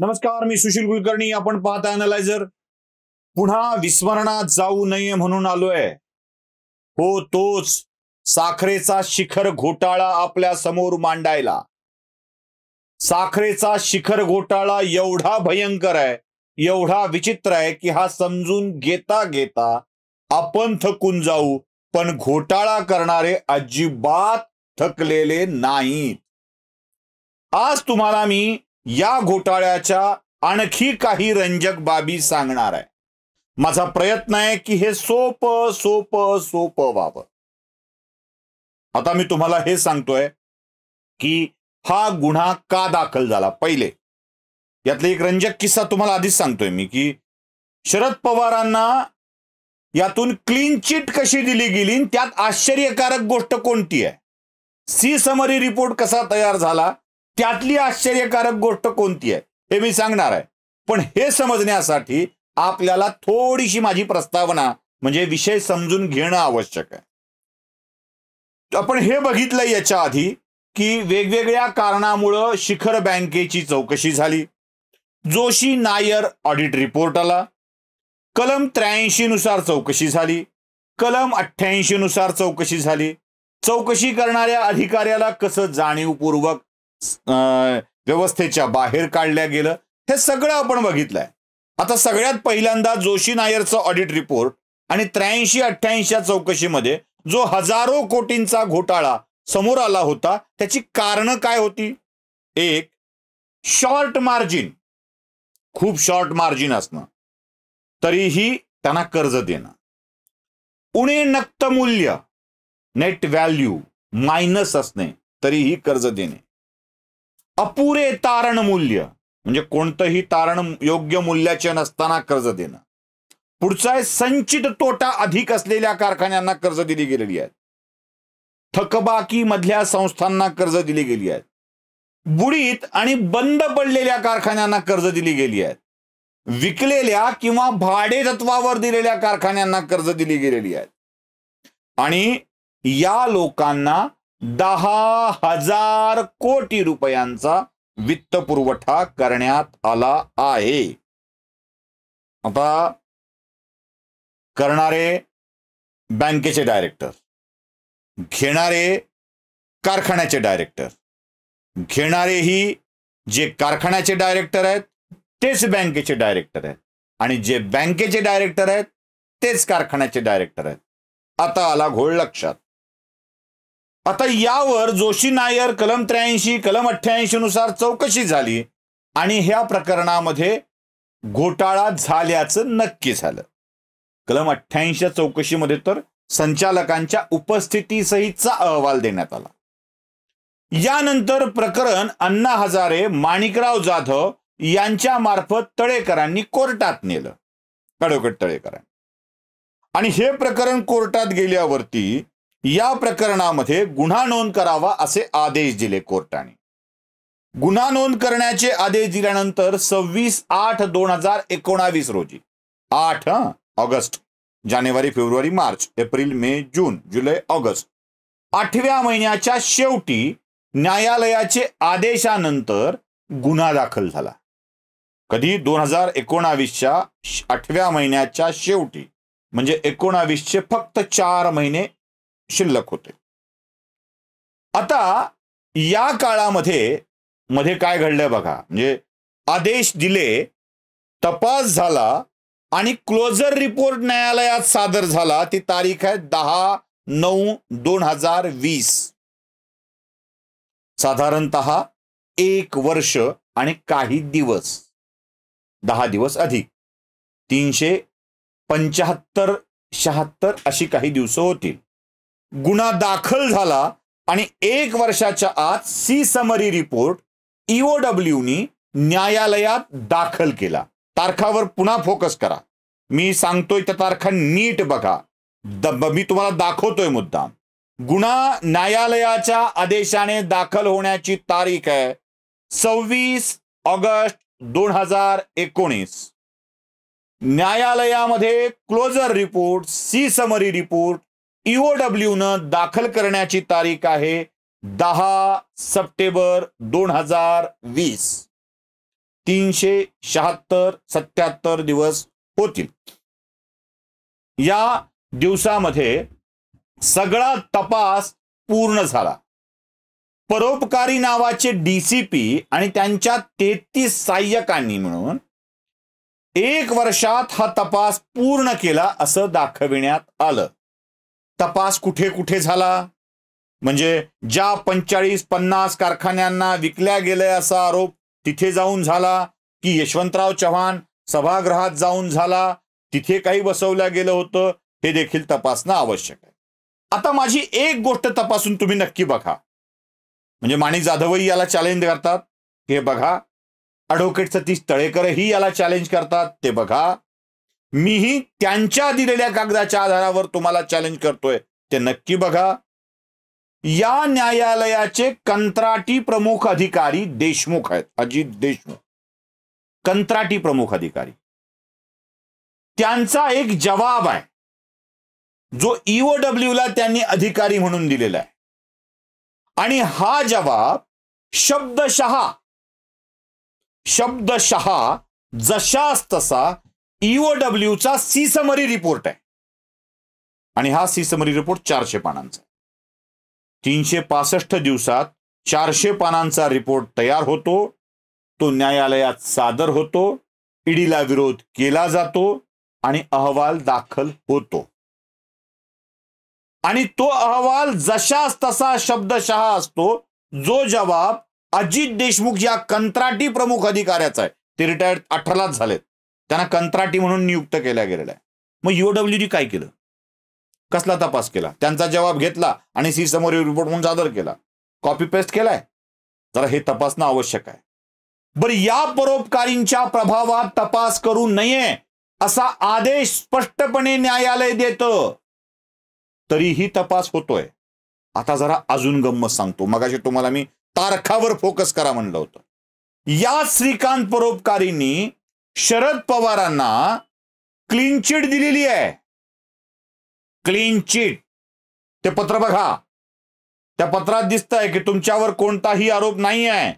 नमस्कार मी सुशील कुलकर्णी आपण पाहत अनालायझर पुन्हा विस्मरणात जाऊ नये म्हणून आलोय हो तोच साखरेचा शिखर घोटाळा आपल्या समोर मांडायला साखरेचा शिखर घोटाळा एवढा भयंकर आहे एवढा विचित्र आहे की हा समजून घेता घेता आपण थकून जाऊ पण घोटाळा करणारे अजिबात थकलेले नाहीत आज तुम्हाला मी या घोटाळ्याच्या आणखी काही रंजक बाबी सांगणार आहे माझा प्रयत्न आहे की हे सोप सोप सोप व्हावं आता मी तुम्हाला हे सांगतोय की हा गुन्हा का दाखल झाला पहिले यातले एक रंजक किस्सा तुम्हाला आधीच सांगतोय मी की शरद पवारांना यातून क्लीन चिट कशी दिली गेली त्यात आश्चर्यकारक गोष्ट कोणती आहे सी समरी रिपोर्ट कसा तयार झाला त्यातली आश्चर्यकारक गोष्ट कोणती आहे हे मी सांगणार आहे पण हे समजण्यासाठी आपल्याला थोडीशी माझी प्रस्तावना म्हणजे विषय समजून घेणं आवश्यक आहे आपण हे बघितलं याच्या आधी की वेगवेगळ्या कारणामुळं शिखर बँकेची चौकशी झाली जोशी नायर ऑडिट रिपोर्ट आला कलम त्र्याऐंशी नुसार चौकशी झाली कलम अठ्ठ्याऐंशी नुसार चौकशी झाली चौकशी करणाऱ्या अधिकाऱ्याला कसं जाणीवपूर्वक व्यवस्थेच्या बाहेर काढल्या गेलं हे सगळं आपण बघितलंय आता सगळ्यात पहिल्यांदा जोशी नायरचा ऑडिट रिपोर्ट आणि त्र्याऐंशी अठ्ठ्याऐंशीच्या चौकशीमध्ये जो हजारो कोटींचा घोटाळा समोर आला होता त्याची कारणं काय होती एक शॉर्ट मार्जिन खूप शॉर्ट मार्जिन असणं तरीही त्यांना कर्ज देणं उणे नक्त मूल्य नेट व्हॅल्यू मायनस असणे तरीही कर्ज देणे अपुरे तारण मूल्य म्हणजे कोणतंही तारण योग्य मूल्याचे नसताना कर्ज देणं पुढचा आहे संचित तोटा अधिक असलेल्या कारखान्यांना कर्ज दिली गेलेली आहेत थकबाकी मधल्या संस्थांना कर्ज दिली गेली आहेत बुडीत आणि बंद पडलेल्या कारखान्यांना कर्ज दिली गेली आहेत विकलेल्या किंवा भाडे तत्वावर दिलेल्या कारखान्यांना कर्ज दिली गेलेली आहेत आणि या लोकांना दहा हजार कोटी रुपयांचा वित्त पुरवठा करण्यात आला आहे आता करणारे बँकेचे डायरेक्टर घेणारे कारखान्याचे डायरेक्टर घेणारेही जे कारखान्याचे डायरेक्टर आहेत तेच बँकेचे डायरेक्टर आहेत आणि जे बँकेचे डायरेक्टर आहेत तेच कारखान्याचे डायरेक्टर आहेत आता आला घोळ लक्षात आता यावर जोशी नायर कलम त्र्याऐंशी कलम अठ्ठ्याऐंशी नुसार चौकशी झाली आणि ह्या प्रकरणामध्ये घोटाळा झाल्याचं नक्की झालं कलम अठ्ठ्याऐंशीच्या चौकशीमध्ये तर संचालकांच्या उपस्थितीसहितचा अहवाल देण्यात आला यानंतर प्रकरण अण्णा हजारे माणिकराव जाधव यांच्या मार्फत तळेकरांनी कोर्टात नेलं कडोकट तळेकरांनी आणि हे प्रकरण कोर्टात गेल्यावरती या प्रकरणामध्ये गुन्हा नोंद करावा असे आदेश दिले कोर्टाने गुन्हा नोंद करण्याचे आदेश दिल्यानंतर सव्वीस आठ दोन हजार एकोणावीस रोजी आठ ऑगस्ट जानेवारी फेब्रुवारी मार्च एप्रिल मे जून जुलै ऑगस्ट आठव्या महिन्याच्या शेवटी न्यायालयाचे आदेशानंतर गुन्हा दाखल झाला कधी दोन हजार एकोणावीसच्या आठव्या महिन्याच्या शेवटी म्हणजे एकोणावीसचे फक्त चार महिने शिल्लक होते आता या काळामध्ये मध्ये काय घडलंय बघा म्हणजे आदेश दिले तपास झाला आणि क्लोजर रिपोर्ट न्यायालयात सादर झाला ती तारीख आहे दहा नऊ दोन हजार वीस साधारणत एक वर्ष आणि काही दिवस दहा दिवस अधिक तीनशे पंचाहत्तर शहात्तर अशी काही दिवस होतील गुन्हा दाखल झाला आणि एक वर्षाच्या आत सी समरी रिपोर्ट ईओडब्ल्यूनी न्यायालयात दाखल केला तारखावर पुन्हा फोकस करा मी सांगतोय त्या तारखा नीट बघा मी तुम्हाला दाखवतोय मुद्दा गुन्हा न्यायालयाच्या आदेशाने दाखल होण्याची तारीख आहे सव्वीस ऑगस्ट दोन हजार एकोणीस न्यायालयामध्ये closure report C summary report EOW e न दाखल करण्याची तारीख आहे दहा सप्टेंबर दोन हजार वीस तीनशे शहात्तर सत्याहत्तर दिवस होतील या दिवसामध्ये सगळा तपास पूर्ण झाला परोपकारी नावाचे डीसीपी आणि त्यांच्या तेहतीस सहाय्यकांनी म्हणून एक वर्षात हा तपास पूर्ण केला असं दाखविण्यात आलं तपास कुठे कुठे झाला म्हणजे ज्या पंचाळीस पन्नास कारखान्यांना विकल्या गेलंय असा आरोप तिथे जाऊन झाला की यशवंतराव चव्हाण सभागृहात जाऊन झाला तिथे काही बसवल्या गेलं होतं हे देखील तपासणं आवश्यक आहे आता माझी एक गोष्ट तपासून तुम्ही नक्की बघा म्हणजे माणिक जाधवही याला चॅलेंज करतात हे बघा ॲडव्होकेट सतीश तळेकरही याला चॅलेंज करतात ते बघा मीही त्यांच्या दिलेल्या कागदाच्या आधारावर तुम्हाला चॅलेंज करतोय ते नक्की बघा या न्यायालयाचे कंत्राटी प्रमुख अधिकारी देशमुख आहेत अजित देशमुख कंत्राटी प्रमुख अधिकारी त्यांचा एक जवाब आहे जो ईओडब्ल्यू e ला त्यांनी अधिकारी म्हणून दिलेला आहे आणि हा जवाब शब्दशहा शब्दशहा जशास तसा ईओडब्ल्यूचा सी समरी रिपोर्ट आहे आणि हा सी समरी रिपोर्ट चारशे पानांचा तीनशे पासष्ट दिवसात चारशे पानांचा रिपोर्ट तयार होतो तो न्यायालयात सादर होतो ईडीला विरोध केला जातो आणि अहवाल दाखल होतो आणि तो अहवाल जशास तसा शब्दशः असतो जो जबाब अजित देशमुख या कंत्राटी प्रमुख अधिकाऱ्याचा आहे ते रिटायर्ड अठरालाच झालेत त्यांना कंत्राटी म्हणून नियुक्त केल्या गेलेला आहे मग युओडब्ल्यूडी काय केलं कसला तपास केला त्यांचा जवाब घेतला आणि सी समोर रिपोर्ट म्हणून सादर केला कॉपी पेस्ट केलाय जरा हे तपासणं आवश्यक आहे बर या परोपकारींच्या प्रभावात तपास करू नये असा आदेश स्पष्टपणे न्यायालय देत तरीही तपास होतोय आता जरा अजून गंमत सांगतो मगाशी तुम्हाला मी तारखावर फोकस करा म्हणलं होतं या श्रीकांत परोपकारींनी शरद पवारांना क्लीन चिट दिलेली आहे क्लीन चिट ते पत्र बघा त्या पत्रात दिसतंय की तुमच्यावर कोणताही आरोप नाही आहे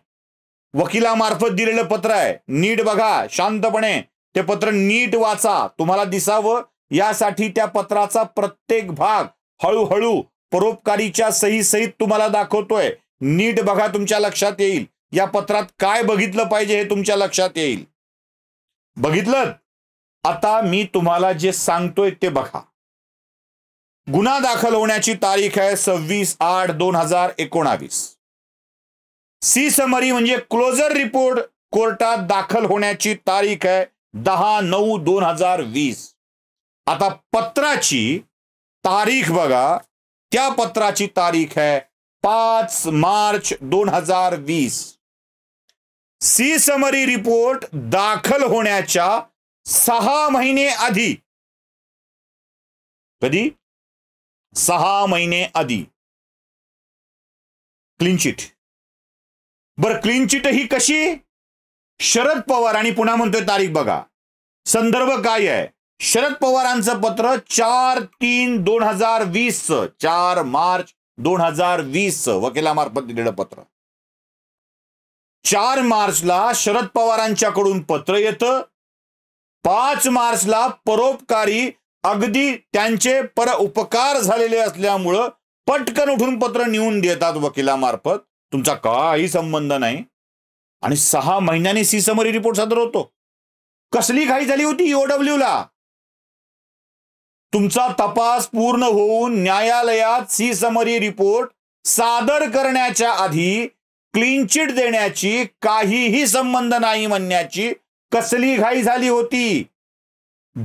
वकिलामार्फत दिलेलं पत्र आहे नीट बघा शांतपणे ते पत्र नीट वाचा तुम्हाला दिसावं यासाठी त्या पत्राचा प्रत्येक भाग हळूहळू परोपकारीच्या सही सहित तुम्हाला दाखवतोय नीट बघा तुमच्या लक्षात येईल या पत्रात काय बघितलं पाहिजे हे तुमच्या लक्षात येईल बघितलं आता मी तुम्हाला जे सांगतोय ते बघा गुन्हा दाखल होण्याची तारीख आहे सव्वीस आठ दोन हजार एकोणावीस सी समरी म्हणजे क्लोजर रिपोर्ट कोर्टात दाखल होण्याची तारीख आहे दहा नऊ दोन हजार वीस आता पत्राची तारीख बघा त्या पत्राची तारीख आहे पाच मार्च दोन हजार वीस सी समरी रिपोर्ट दाखल होण्याच्या सहा महिने आधी कधी सहा महिने आधी क्लिनचिट बर क्लिनचिट ही कशी शरद पवार आणि पुन्हा म्हणतोय तारीख बघा संदर्भ काय आहे शरद पवारांचं पत्र चार तीन दोन हजार वीस चार मार्च दोन हजार वीस वकिलामार्फत दिलेलं पत्र चार मार्चला शरद पवारांच्याकडून पत्र येतं पाच मार्चला परोपकारी अगदी त्यांचे पर उपकार झालेले असल्यामुळं पटकन उठून पत्र नेऊन देतात वकिलामार्फत तुमचा काही संबंध नाही आणि सहा महिन्यांनी सी समरी रिपोर्ट सादर होतो कसली घाई झाली होती ईओडब्ल्यू ला तुमचा तपास पूर्ण होऊन न्यायालयात सी समरी रिपोर्ट सादर करण्याच्या आधी क्लीन चिट देण्याची काहीही संबंध नाही म्हणण्याची कसली घाई झाली होती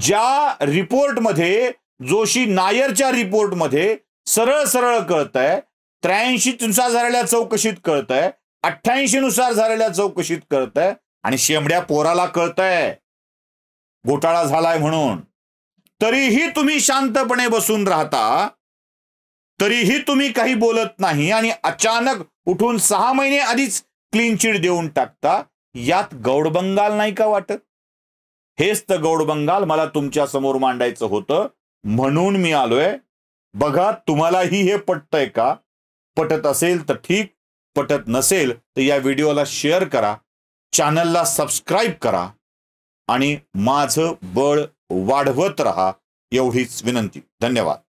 ज्या रिपोर्टमध्ये जोशी नायरच्या रिपोर्टमध्ये सरळ सरळ कळत आहे त्र्याऐंशी नुसार झालेल्या चौकशीत कळत आहे अठ्ठ्याऐंशी नुसार झालेल्या चौकशीत कळत आहे आणि शेमड्या पोराला कळत आहे घोटाळा झालाय म्हणून तरीही तुम्ही शांतपणे बसून राहता तरीही तुम्ही काही बोलत नाही आणि अचानक उठून सहा महिने आधीच क्लीन चिट देऊन टाकता यात गौडबंगाल नाही का वाटत हेच तर गौडबंगाल मला तुमच्या समोर मांडायचं होतं म्हणून मी आलोय बघा तुम्हालाही हे पटतंय का पटत असेल तर ठीक पटत नसेल तर या व्हिडिओला शेअर करा चॅनलला सबस्क्राईब करा आणि माझं बळ वाढवत राहा एवढीच विनंती धन्यवाद